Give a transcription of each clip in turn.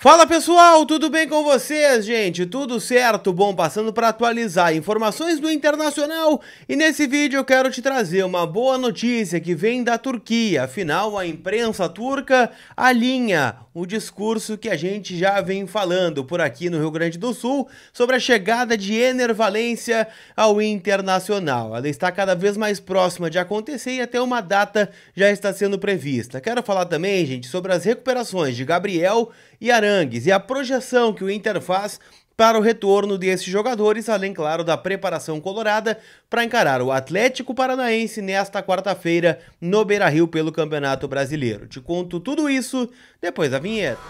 Fala pessoal, tudo bem com vocês, gente? Tudo certo? Bom, passando para atualizar informações do internacional e nesse vídeo eu quero te trazer uma boa notícia que vem da Turquia. Afinal, a imprensa turca alinha o discurso que a gente já vem falando por aqui no Rio Grande do Sul sobre a chegada de Ener Valência ao internacional. Ela está cada vez mais próxima de acontecer e até uma data já está sendo prevista. Quero falar também, gente, sobre as recuperações de Gabriel e Aranha Arangues e a projeção que o Inter faz para o retorno desses jogadores, além, claro, da preparação colorada para encarar o Atlético Paranaense nesta quarta-feira no Beira Rio pelo Campeonato Brasileiro. Te conto tudo isso depois da vinheta.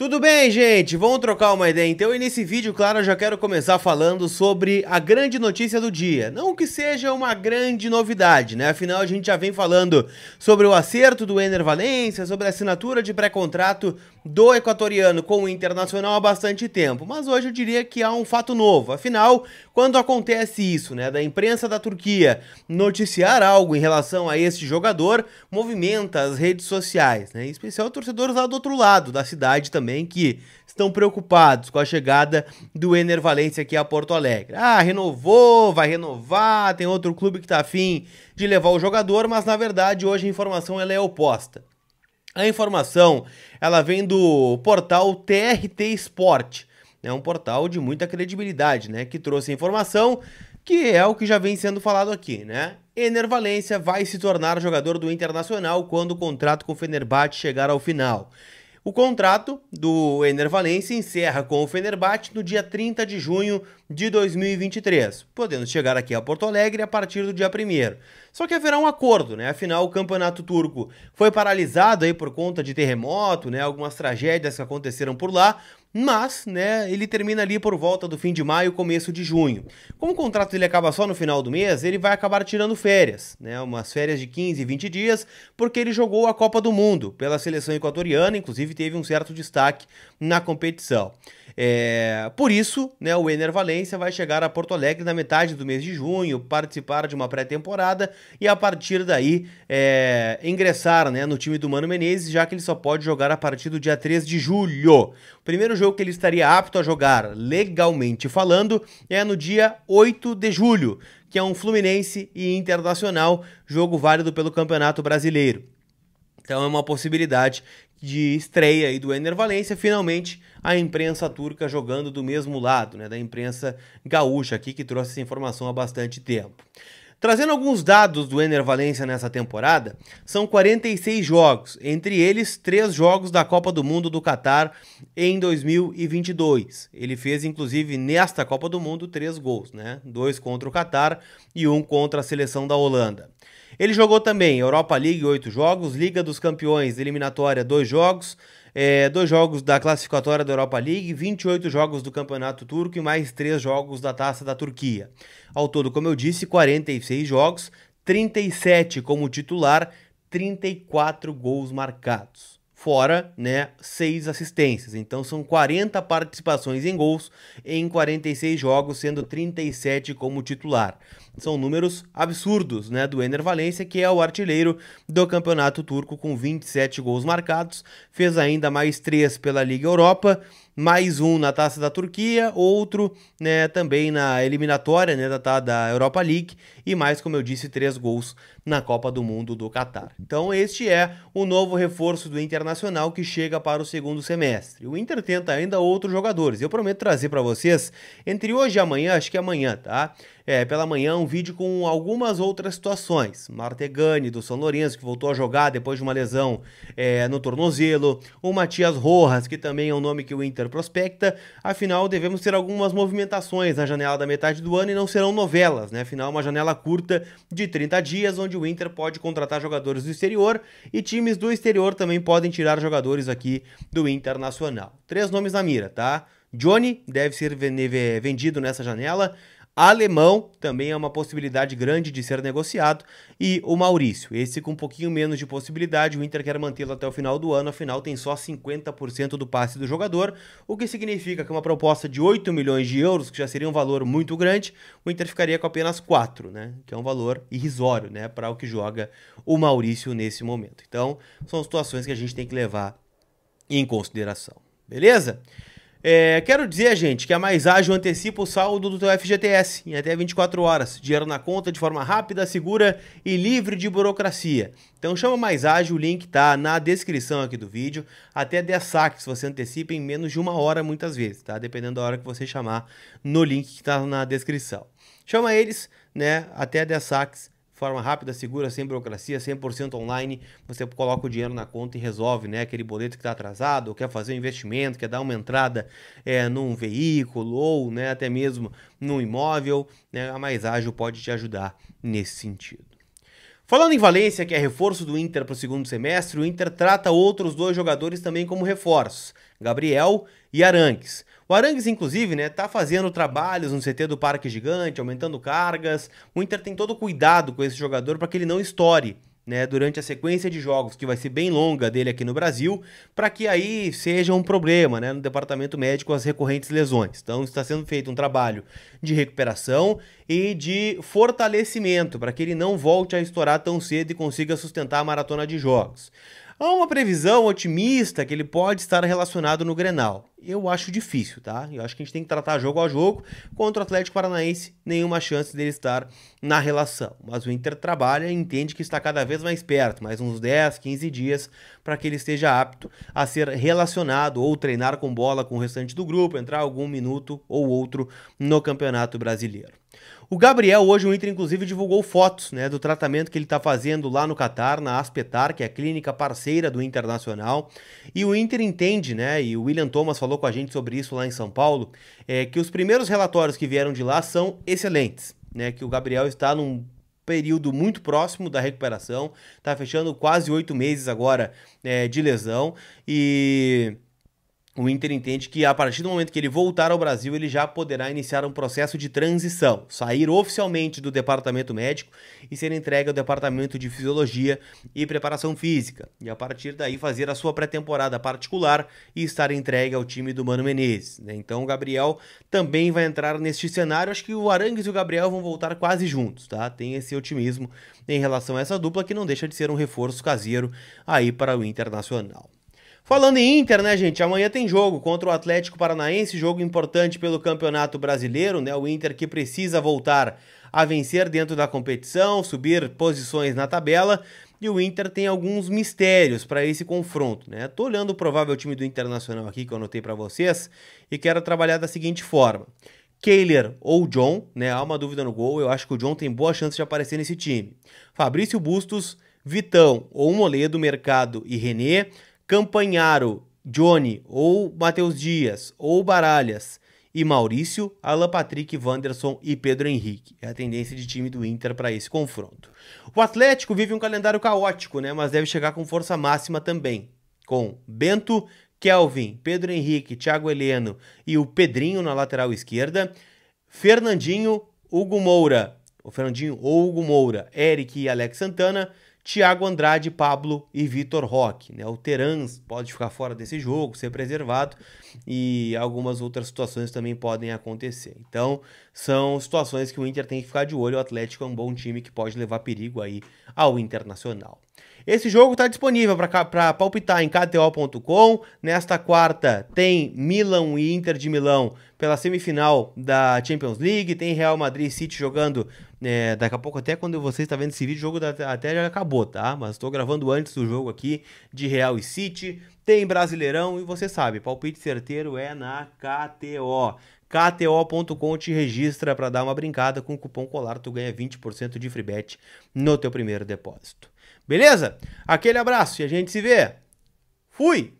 Tudo bem, gente? Vamos trocar uma ideia então. E nesse vídeo, claro, eu já quero começar falando sobre a grande notícia do dia. Não que seja uma grande novidade, né? Afinal, a gente já vem falando sobre o acerto do Ener Valência, sobre a assinatura de pré-contrato do equatoriano com o internacional há bastante tempo, mas hoje eu diria que há um fato novo. Afinal, quando acontece isso, né, da imprensa da Turquia noticiar algo em relação a este jogador, movimenta as redes sociais, né, em especial torcedores lá do outro lado da cidade também que estão preocupados com a chegada do Ener Valencia aqui a Porto Alegre. Ah, renovou, vai renovar, tem outro clube que está afim de levar o jogador, mas na verdade hoje a informação ela é oposta. A informação ela vem do portal TRT Esporte, é né? um portal de muita credibilidade, né? Que trouxe a informação que é o que já vem sendo falado aqui, né? Ener Valência vai se tornar jogador do Internacional quando o contrato com o Fenerbahçe chegar ao final. O contrato do Ener encerra com o Fenerbahçe no dia 30 de junho de 2023, podendo chegar aqui a Porto Alegre a partir do dia 1 Só que haverá um acordo, né? Afinal, o campeonato turco foi paralisado aí por conta de terremoto, né? Algumas tragédias que aconteceram por lá, mas né, ele termina ali por volta do fim de maio, começo de junho. Como o contrato ele acaba só no final do mês, ele vai acabar tirando férias, né, umas férias de 15, 20 dias, porque ele jogou a Copa do Mundo pela seleção equatoriana, inclusive teve um certo destaque na competição. É, por isso, né, o Ener Valência vai chegar a Porto Alegre na metade do mês de junho, participar de uma pré-temporada e a partir daí é, ingressar né, no time do Mano Menezes, já que ele só pode jogar a partir do dia 3 de julho. Primeiro jogo que ele estaria apto a jogar, legalmente falando, é no dia 8 de julho, que é um Fluminense e Internacional, jogo válido pelo Campeonato Brasileiro. Então é uma possibilidade de estreia aí do Ener Valência, finalmente a imprensa turca jogando do mesmo lado, né, da imprensa gaúcha aqui que trouxe essa informação há bastante tempo. Trazendo alguns dados do Ener Valência nessa temporada, são 46 jogos, entre eles três jogos da Copa do Mundo do Catar em 2022. Ele fez, inclusive, nesta Copa do Mundo, três gols, né? Dois contra o Catar e um contra a seleção da Holanda. Ele jogou também Europa League, oito jogos, Liga dos Campeões, eliminatória, dois jogos, é, dois jogos da classificatória da Europa League, 28 jogos do Campeonato Turco e mais três jogos da Taça da Turquia. Ao todo, como eu disse, 46 jogos, 37 como titular, 34 gols marcados fora, né, seis assistências. Então são 40 participações em gols em 46 jogos, sendo 37 como titular. São números absurdos, né, do Ener Valência, que é o artilheiro do campeonato turco com 27 gols marcados, fez ainda mais três pela Liga Europa, mais um na Taça da Turquia, outro né, também na eliminatória né, da, tá, da Europa League e mais, como eu disse, três gols na Copa do Mundo do Catar. Então este é o novo reforço do Internacional que chega para o segundo semestre. O Inter tenta ainda outros jogadores. Eu prometo trazer para vocês entre hoje e amanhã, acho que é amanhã, tá? É, pela manhã um vídeo com algumas outras situações. Martegani, do São Lourenço, que voltou a jogar depois de uma lesão é, no tornozelo. O Matias Rojas, que também é um nome que o Inter prospecta. Afinal, devemos ter algumas movimentações na janela da metade do ano e não serão novelas, né? Afinal, é uma janela curta de 30 dias, onde o Inter pode contratar jogadores do exterior e times do exterior também podem tirar jogadores aqui do Internacional. Três nomes na mira, tá? Johnny deve ser vendido nessa janela. Alemão também é uma possibilidade grande de ser negociado. E o Maurício, esse com um pouquinho menos de possibilidade, o Inter quer mantê-lo até o final do ano, afinal tem só 50% do passe do jogador, o que significa que uma proposta de 8 milhões de euros, que já seria um valor muito grande, o Inter ficaria com apenas 4, né? Que é um valor irrisório, né? Para o que joga o Maurício nesse momento. Então, são situações que a gente tem que levar em consideração. Beleza? É, quero dizer, gente, que a é Mais Ágil antecipa o saldo do teu FGTS em até 24 horas. Dinheiro na conta de forma rápida, segura e livre de burocracia. Então chama Mais Ágil, o link tá na descrição aqui do vídeo. Até 10 saques você antecipa em menos de uma hora muitas vezes, tá? Dependendo da hora que você chamar no link que tá na descrição. Chama eles, né? Até 10 saques forma rápida, segura, sem burocracia, 100% online. Você coloca o dinheiro na conta e resolve, né? Aquele boleto que está atrasado, ou quer fazer um investimento, quer dar uma entrada é, num veículo ou, né, até mesmo num imóvel, né? A Mais Ágil pode te ajudar nesse sentido. Falando em Valência, que é reforço do Inter para o segundo semestre, o Inter trata outros dois jogadores também como reforços, Gabriel e Arangues. O Arangues, inclusive, né, tá fazendo trabalhos no CT do Parque Gigante, aumentando cargas. O Inter tem todo o cuidado com esse jogador para que ele não estoure né, durante a sequência de jogos, que vai ser bem longa dele aqui no Brasil, para que aí seja um problema né, no departamento médico as recorrentes lesões. Então está sendo feito um trabalho de recuperação e de fortalecimento para que ele não volte a estourar tão cedo e consiga sustentar a maratona de jogos. Há uma previsão otimista que ele pode estar relacionado no Grenal. Eu acho difícil, tá? Eu acho que a gente tem que tratar jogo a jogo. Contra o Atlético Paranaense, nenhuma chance dele estar na relação. Mas o Inter trabalha e entende que está cada vez mais perto, mais uns 10, 15 dias, para que ele esteja apto a ser relacionado ou treinar com bola com o restante do grupo, entrar algum minuto ou outro no Campeonato Brasileiro. O Gabriel, hoje o Inter, inclusive, divulgou fotos né, do tratamento que ele está fazendo lá no Catar, na Aspetar, que é a clínica parceira do Internacional. E o Inter entende, né? E o William Thomas falou com a gente sobre isso lá em São Paulo, é, que os primeiros relatórios que vieram de lá são excelentes. Né, que o Gabriel está num período muito próximo da recuperação, está fechando quase oito meses agora é, de lesão e o Inter entende que a partir do momento que ele voltar ao Brasil, ele já poderá iniciar um processo de transição, sair oficialmente do departamento médico e ser entregue ao departamento de fisiologia e preparação física, e a partir daí fazer a sua pré-temporada particular e estar entregue ao time do Mano Menezes. Né? Então o Gabriel também vai entrar neste cenário. Acho que o Arangues e o Gabriel vão voltar quase juntos, tá? Tem esse otimismo em relação a essa dupla que não deixa de ser um reforço caseiro aí para o Internacional. Falando em Inter, né, gente? Amanhã tem jogo contra o Atlético Paranaense, jogo importante pelo Campeonato Brasileiro, né? O Inter que precisa voltar a vencer dentro da competição, subir posições na tabela. E o Inter tem alguns mistérios para esse confronto, né? Tô olhando o provável time do Internacional aqui que eu anotei para vocês e quero trabalhar da seguinte forma: Kehler ou John, né? Há uma dúvida no gol, eu acho que o John tem boa chance de aparecer nesse time. Fabrício Bustos, Vitão ou Moledo, Mercado e René. Campanharo, Johnny ou Matheus Dias ou Baralhas e Maurício, Alan Patrick, Wanderson e Pedro Henrique. É a tendência de time do Inter para esse confronto. O Atlético vive um calendário caótico, né, mas deve chegar com força máxima também, com Bento, Kelvin, Pedro Henrique, Thiago Heleno e o Pedrinho na lateral esquerda, Fernandinho, Hugo Moura, o Fernandinho ou Hugo Moura, Eric e Alex Santana, Thiago Andrade, Pablo e Vitor Roque. Né? O Terans pode ficar fora desse jogo, ser preservado e algumas outras situações também podem acontecer. Então, são situações que o Inter tem que ficar de olho. O Atlético é um bom time que pode levar perigo aí ao Internacional. Esse jogo está disponível para palpitar em KTO.com. Nesta quarta tem Milan e Inter de Milão pela semifinal da Champions League, tem Real Madrid City jogando é, daqui a pouco, até quando você está vendo esse vídeo, o jogo da, até já acabou, tá? Mas estou gravando antes do jogo aqui de Real e City. Tem Brasileirão e você sabe, palpite certeiro é na KTO. KTO.com te registra para dar uma brincada com o cupom COLAR, tu ganha 20% de free bet no teu primeiro depósito. Beleza? Aquele abraço e a gente se vê. Fui!